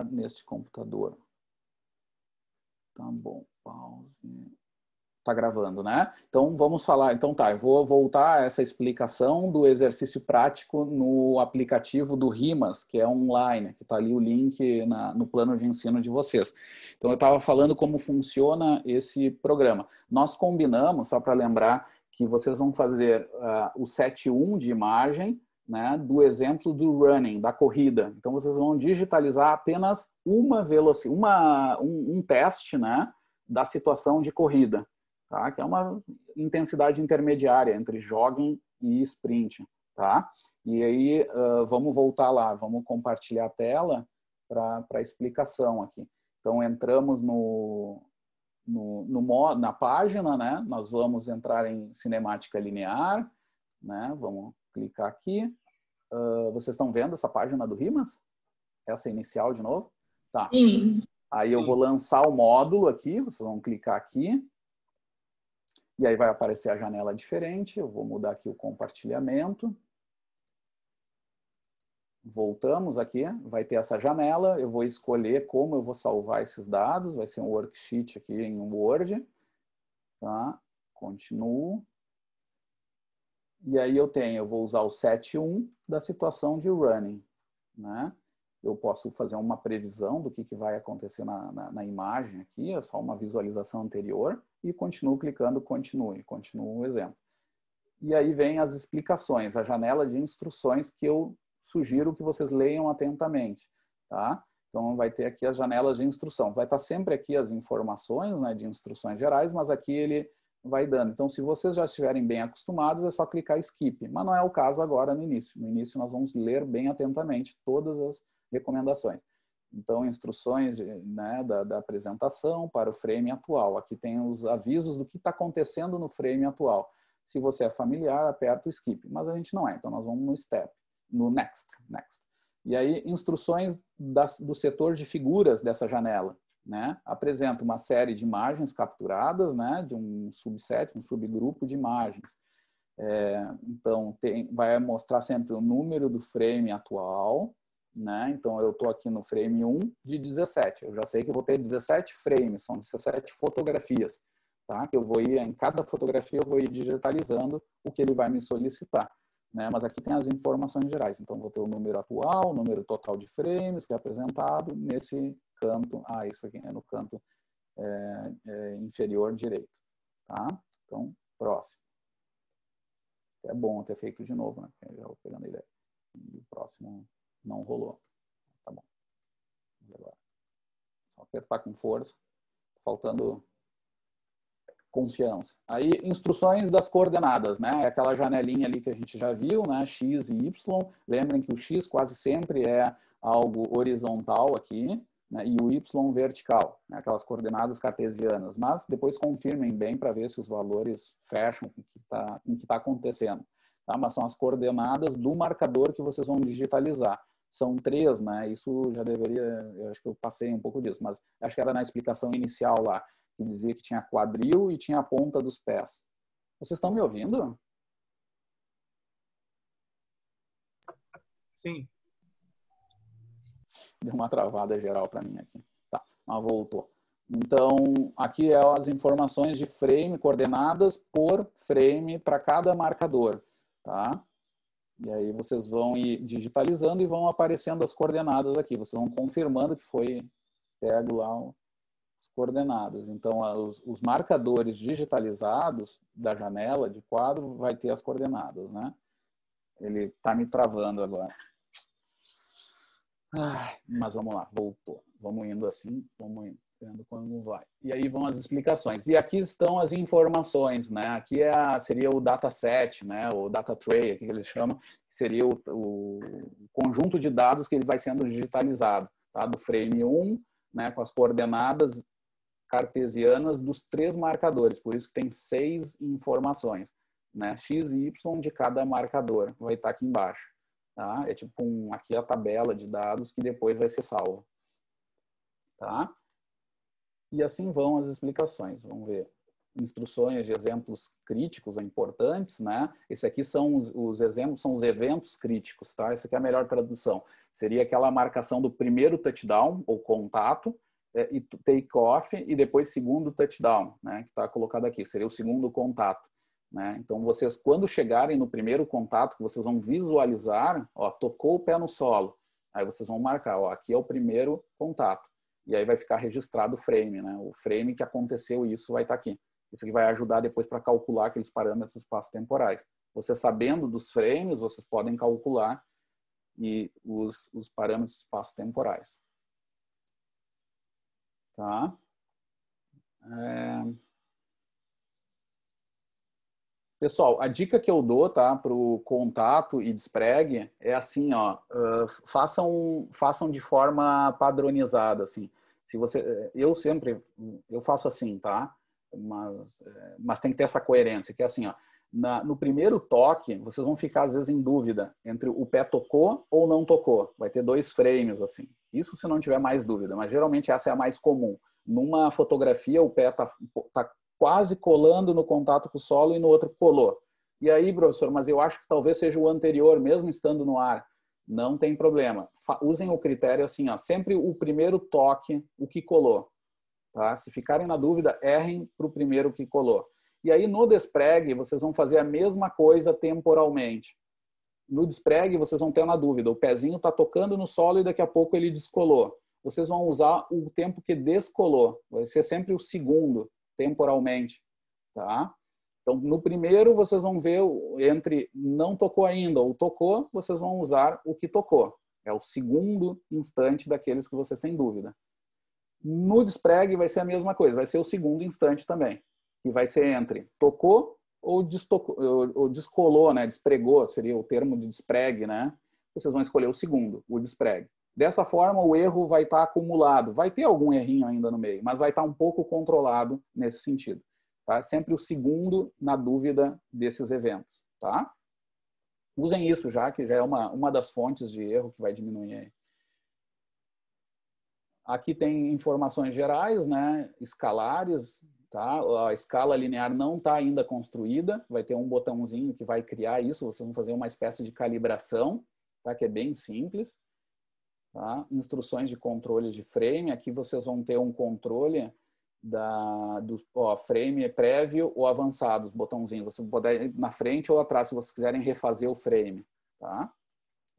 estar neste computador. Tá bom, pause. Tá gravando, né? Então vamos falar. Então tá, eu vou voltar a essa explicação do exercício prático no aplicativo do Rimas, que é online, que tá ali o link na, no plano de ensino de vocês. Então eu estava falando como funciona esse programa. Nós combinamos, só para lembrar, que vocês vão fazer uh, o set 1 de imagem, né, do exemplo do running, da corrida. Então vocês vão digitalizar apenas uma velocidade, uma, um, um, teste né, da situação de corrida, tá? que é uma intensidade intermediária entre jogging e sprint. Tá? E aí uh, vamos voltar lá, vamos compartilhar a tela para a explicação aqui. Então entramos no, no, no, na página, né? nós vamos entrar em cinemática linear, né? vamos clicar aqui. Uh, vocês estão vendo essa página do Rimas? É essa inicial de novo? Tá. Sim. Aí eu Sim. vou lançar o módulo aqui, vocês vão clicar aqui. E aí vai aparecer a janela diferente. Eu vou mudar aqui o compartilhamento. Voltamos aqui, vai ter essa janela. Eu vou escolher como eu vou salvar esses dados. Vai ser um worksheet aqui em Word. Tá? Continuo. E aí eu tenho, eu vou usar o set 1 da situação de running. Né? Eu posso fazer uma previsão do que, que vai acontecer na, na, na imagem aqui, é só uma visualização anterior, e continuo clicando continue, continuo o exemplo. E aí vem as explicações, a janela de instruções que eu sugiro que vocês leiam atentamente. Tá? Então, vai ter aqui as janelas de instrução. Vai estar sempre aqui as informações né, de instruções gerais, mas aqui ele vai dando. Então, se vocês já estiverem bem acostumados, é só clicar skip. Mas não é o caso agora no início. No início, nós vamos ler bem atentamente todas as recomendações. Então, instruções né, da, da, apresentação para o frame atual. Aqui tem os avisos do que está acontecendo no frame atual. Se você é familiar, aperta o skip. Mas a gente não é, então nós vamos no step, no next. next. E aí, instruções das, do setor de figuras dessa janela né, apresenta uma série de imagens capturadas, né, de um subset, um subgrupo de imagens. É, então, tem, vai mostrar sempre o número do frame atual, né, então eu estou aqui no frame 1 de 17, eu já sei que vou ter 17 frames, são 17 fotografias, tá, que eu vou ir, em cada fotografia eu vou ir digitalizando o que ele vai me solicitar. Né, mas aqui tem as informações gerais, então vou ter o número atual, o número total de frames que é apresentado nesse canto, ah, isso aqui é no canto é, é, inferior direito, tá? Então, próximo. É bom ter feito de novo, né? Eu já vou pegando a ideia. E o próximo não rolou. Tá bom. Agora, só apertar com força. Faltando confiança. Aí, instruções das coordenadas, né? É aquela janelinha ali que a gente já viu, né? X e Y. Lembrem que o X quase sempre é algo horizontal aqui né, e o y vertical, né, aquelas coordenadas cartesianas, mas depois confirmem bem para ver se os valores fecham com o que está tá acontecendo. Tá? Mas são as coordenadas do marcador que vocês vão digitalizar. São três, né? Isso já deveria, eu acho que eu passei um pouco disso, mas acho que era na explicação inicial lá, que dizia que tinha quadril e tinha a ponta dos pés. Vocês estão me ouvindo? Sim. Deu uma travada geral para mim aqui. Tá, mas voltou. Então, aqui é as informações de frame coordenadas por frame para cada marcador, tá? E aí vocês vão ir digitalizando e vão aparecendo as coordenadas aqui. Vocês vão confirmando que foi pego lá as coordenadas. Então, os, os marcadores digitalizados da janela de quadro vai ter as coordenadas, né? Ele está me travando agora mas vamos lá, voltou. Vamos indo assim, vamos indo, vendo como vai. E aí vão as explicações. E aqui estão as informações, né? Aqui é a, seria o dataset, né? O data tray, aqui que eles chamam, seria o, o, conjunto de dados que ele vai sendo digitalizado, tá? Do frame 1, né? Com as coordenadas cartesianas dos três marcadores, por isso que tem seis informações, né? X e Y de cada marcador, vai estar aqui embaixo. Tá? É tipo um, aqui é a tabela de dados que depois vai ser salvo Tá? E assim vão as explicações. Vamos ver instruções de exemplos críticos ou importantes, né? Esse aqui são os, os, exemplos, são os eventos críticos, tá? Essa aqui é a melhor tradução. Seria aquela marcação do primeiro touchdown ou contato é, e take off e depois segundo touchdown, né? Que está colocado aqui. Seria o segundo contato. Né? Então, vocês, quando chegarem no primeiro contato, vocês vão visualizar, ó, tocou o pé no solo. Aí vocês vão marcar, ó, aqui é o primeiro contato. E aí vai ficar registrado o frame, né? O frame que aconteceu isso vai estar tá aqui. Isso aqui vai ajudar depois para calcular aqueles parâmetros espaço-temporais. Você sabendo dos frames, vocês podem calcular e os, os parâmetros espaço-temporais. Tá? É... Pessoal, a dica que eu dou, tá, para o contato e despregue é assim, ó, uh, façam, façam de forma padronizada, assim. Se você, eh, eu sempre, eu faço assim, tá? Mas, eh, mas tem que ter essa coerência, que é assim, ó, na, no primeiro toque, vocês vão ficar às vezes em dúvida entre o pé tocou ou não tocou. Vai ter dois frames assim. Isso se não tiver mais dúvida, mas geralmente essa é a mais comum. Numa fotografia, o pé tá, tá quase colando no contato com o solo e no outro colou. E aí, professor, mas eu acho que talvez seja o anterior, mesmo estando no ar. Não tem problema. usem o critério assim, ó, sempre o primeiro toque, o que colou. Tá? Se ficarem na dúvida, errem para o primeiro que colou. E aí no despregue, vocês vão fazer a mesma coisa temporalmente. No despregue, vocês vão ter na dúvida. O pezinho está tocando no solo e daqui a pouco ele descolou. Vocês vão usar o tempo que descolou. Vai ser sempre o segundo temporalmente, tá? Então, no primeiro, vocês vão ver entre não tocou ainda ou tocou, vocês vão usar o que tocou. É o segundo instante daqueles que vocês têm dúvida. No despregue vai ser a mesma coisa, vai ser o segundo instante também. E vai ser entre tocou ou, destocou, ou descolou, né? Despregou, seria o termo de despregue, né? Vocês vão escolher o segundo, o despregue. Dessa forma, o erro vai estar tá acumulado. Vai ter algum errinho ainda no meio, mas vai estar tá um pouco controlado nesse sentido. Tá? Sempre o segundo na dúvida desses eventos. Tá? Usem isso já, que já é uma, uma das fontes de erro que vai diminuir aí. Aqui tem informações gerais, né? escalares, Tá? A escala linear não está ainda construída, vai ter um botãozinho que vai criar isso, vocês vão fazer uma espécie de calibração, tá? que é bem simples. Tá? Instruções de controle de frame, aqui vocês vão ter um controle da, do ó, frame prévio ou avançado, os botãozinhos. Você pode ir na frente ou atrás, se vocês quiserem refazer o frame. Tá?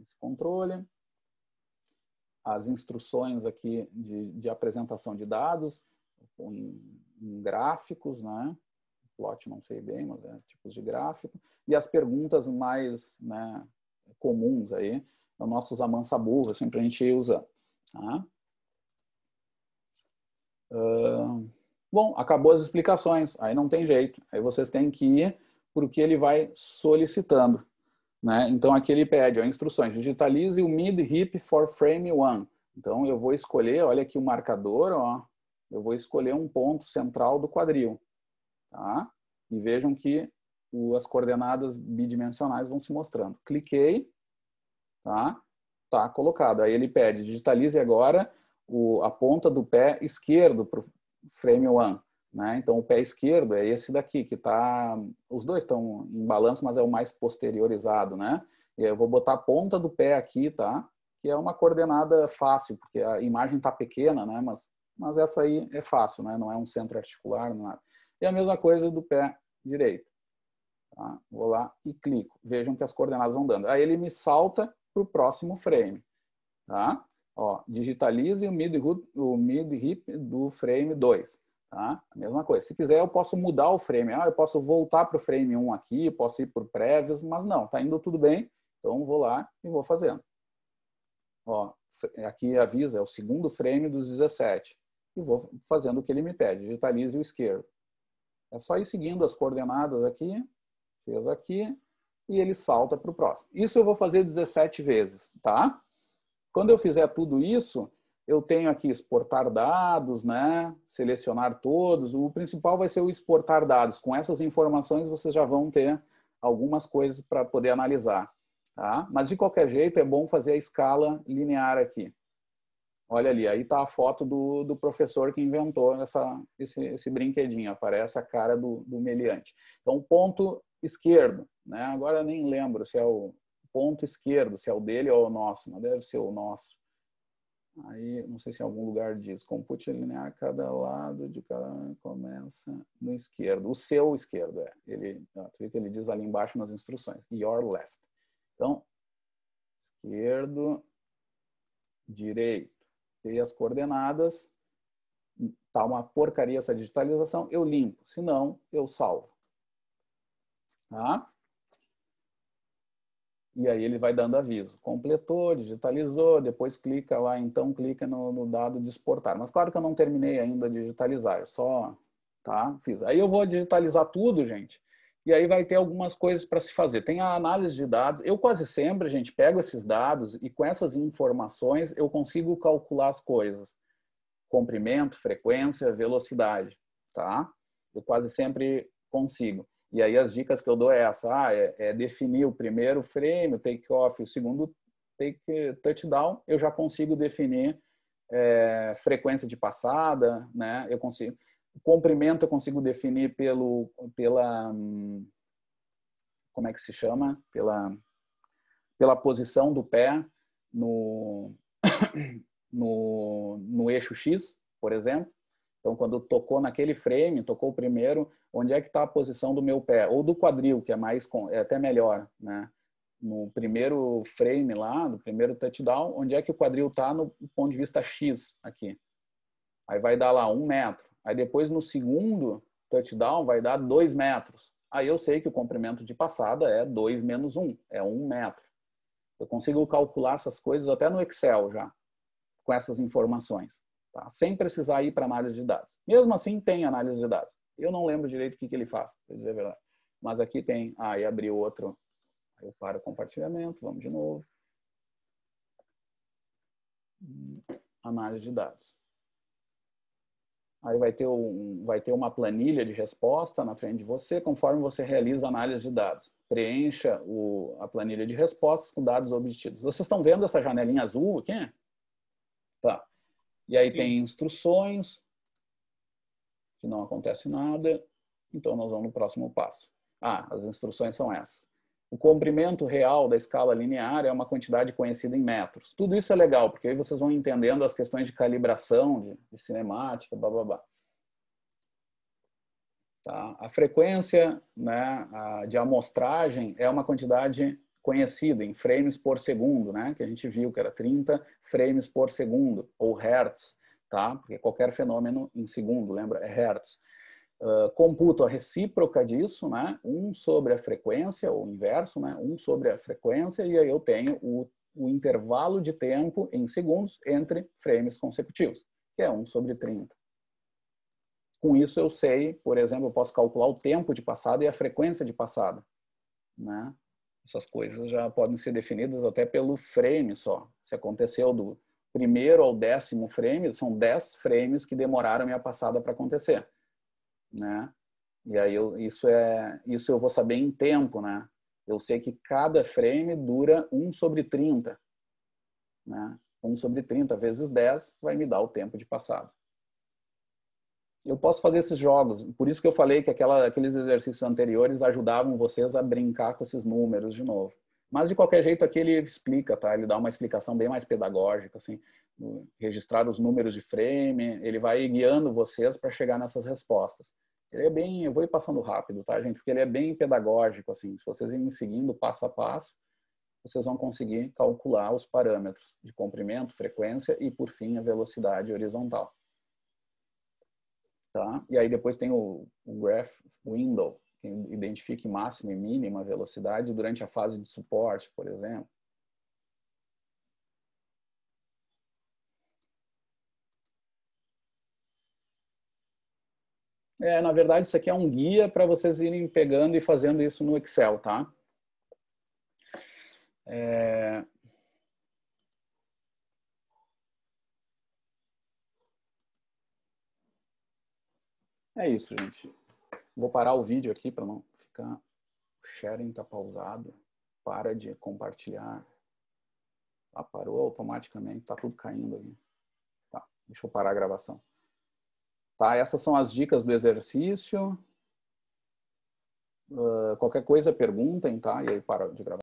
Esse controle. As instruções aqui de, de apresentação de dados em, em gráficos, né? plot não sei bem, mas é tipos de gráfico, e as perguntas mais né, comuns aí, é o nosso Zamansa burro, é sempre a gente usa. Tá? Uh, bom, acabou as explicações, aí não tem jeito. Aí vocês têm que ir para o que ele vai solicitando. Né? Então aqui ele pede ó, instruções, digitalize o mid hip for frame 1. Então eu vou escolher, olha aqui o marcador, ó, eu vou escolher um ponto central do quadril. Tá? E vejam que as coordenadas bidimensionais vão se mostrando. Cliquei, tá? Tá colocado. Aí ele pede, digitalize agora o, a ponta do pé esquerdo para o frame one Né? Então, o pé esquerdo é esse daqui, que está. Os dois estão em balanço, mas é o mais posteriorizado, né? E eu vou botar a ponta do pé aqui, tá? Que é uma coordenada fácil, porque a imagem tá pequena, né? Mas, mas essa aí é fácil, né? Não é um centro articular, nada. É. E a mesma coisa do pé direito. Tá? Vou lá e clico. Vejam que as coordenadas vão dando. Aí ele me salta para o próximo frame. Tá? Ó, digitalize o mid, o mid hip do frame 2. Tá? A mesma coisa. Se quiser, eu posso mudar o frame. Ah, eu posso voltar para o frame 1 aqui, posso ir para prévios, mas não, está indo tudo bem. Então, vou lá e vou fazendo. Ó, aqui avisa, é o segundo frame dos 17. E vou fazendo o que ele me pede, digitalize o esquerdo. É só ir seguindo as coordenadas aqui. Fez aqui, e ele salta para o próximo. Isso eu vou fazer 17 vezes, tá? Quando eu fizer tudo isso, eu tenho aqui exportar dados, né? Selecionar todos. O principal vai ser o exportar dados. Com essas informações vocês já vão ter algumas coisas para poder analisar, tá? Mas de qualquer jeito é bom fazer a escala linear aqui. Olha ali, aí tá a foto do, do professor que inventou essa, esse, esse brinquedinho, aparece a cara do, do meliante. Então, ponto esquerdo, né? agora nem lembro se é o ponto esquerdo, se é o dele ou o nosso, mas deve ser o nosso. Aí, não sei se em algum lugar diz, compute linear cada lado de cada começa no esquerdo. O seu esquerdo, é. Ele, ele diz ali embaixo nas instruções, your left. Então, esquerdo, direito dei as coordenadas, tá uma porcaria essa digitalização, eu limpo, se não, eu salvo. Tá? E aí ele vai dando aviso. Completou, digitalizou, depois clica lá, então clica no, no, dado de exportar. Mas claro que eu não terminei ainda de digitalizar, eu só tá, fiz. Aí eu vou digitalizar tudo, gente e aí vai ter algumas coisas para se fazer. Tem a análise de dados. Eu quase sempre, gente, pego esses dados e com essas informações eu consigo calcular as coisas. Comprimento, frequência, velocidade, tá? Eu quase sempre consigo. E aí as dicas que eu dou é essa, ah, é, é definir o primeiro frame, o take-off, o segundo take, touchdown, eu já consigo definir é, frequência de passada, né? Eu consigo. O comprimento eu consigo definir pelo, pela, hum, como é que se chama? Pela, pela posição do pé no, no, no eixo X, por exemplo. Então, quando tocou naquele frame, tocou o primeiro, onde é que está a posição do meu pé? Ou do quadril, que é mais é até melhor, né? No primeiro frame lá, no primeiro touchdown, onde é que o quadril está no ponto de vista X aqui? Aí vai dar lá um metro. Aí depois no segundo touchdown vai dar 2 metros. Aí eu sei que o comprimento de passada é 2 menos 1, um, é 1 um metro. Eu consigo calcular essas coisas até no Excel já, com essas informações, tá? sem precisar ir para análise de dados. Mesmo assim, tem análise de dados. Eu não lembro direito o que, que ele faz, para dizer a verdade. Mas aqui tem, ah, aí e abri outro, eu paro o compartilhamento, vamos de novo. Hum, análise de dados. Aí vai ter, um, vai ter uma planilha de resposta na frente de você, conforme você realiza a análise de dados. Preencha o, a planilha de respostas com dados obtidos. Vocês estão vendo essa janelinha azul aqui? Tá. E aí Sim. tem instruções, que não acontece nada. Então, nós vamos no próximo passo. Ah, as instruções são essas. O comprimento real da escala linear é uma quantidade conhecida em metros. Tudo isso é legal, porque aí vocês vão entendendo as questões de calibração, de, de cinemática, blá blá blá. Tá? A frequência né, de amostragem é uma quantidade conhecida em frames por segundo, né, que a gente viu que era 30 frames por segundo, ou hertz, tá? porque qualquer fenômeno em segundo, lembra? É hertz computo a recíproca disso, né? 1 sobre a frequência, ou inverso, né? 1 sobre a frequência, e aí eu tenho o, o intervalo de tempo em segundos entre frames consecutivos, que é 1 sobre 30. Com isso eu sei, por exemplo, eu posso calcular o tempo de passada e a frequência de passada. Né? Essas coisas já podem ser definidas até pelo frame só. Se aconteceu do primeiro ao décimo frame, são 10 frames que demoraram a minha passada para acontecer né? E aí eu, isso é isso eu vou saber em tempo, né? Eu sei que cada frame dura 1 sobre 30, né? 1 sobre 30 vezes 10 vai me dar o tempo de passado. Eu posso fazer esses jogos, por isso que eu falei que aquela, aqueles exercícios anteriores ajudavam vocês a brincar com esses números de novo. Mas, de qualquer jeito, aqui ele explica, tá? Ele dá uma explicação bem mais pedagógica, assim, registrar os números de frame, ele vai guiando vocês para chegar nessas respostas. Ele é bem, eu vou ir passando rápido, tá, gente? Porque ele é bem pedagógico, assim, se vocês irem seguindo passo a passo, vocês vão conseguir calcular os parâmetros de comprimento, frequência e, por fim, a velocidade horizontal. Tá? E aí depois tem o, o graph window, que identifique máxima e mínima velocidade durante a fase de suporte, por exemplo. É, na verdade, isso aqui é um guia para vocês irem pegando e fazendo isso no Excel, tá? É... É isso, gente. Vou parar o vídeo aqui para não ficar. O sharing está pausado. Para de compartilhar. Ah, parou automaticamente. Está tudo caindo aqui. Tá, deixa eu parar a gravação. Tá, essas são as dicas do exercício. Uh, qualquer coisa, perguntem, tá? E aí para de gravar.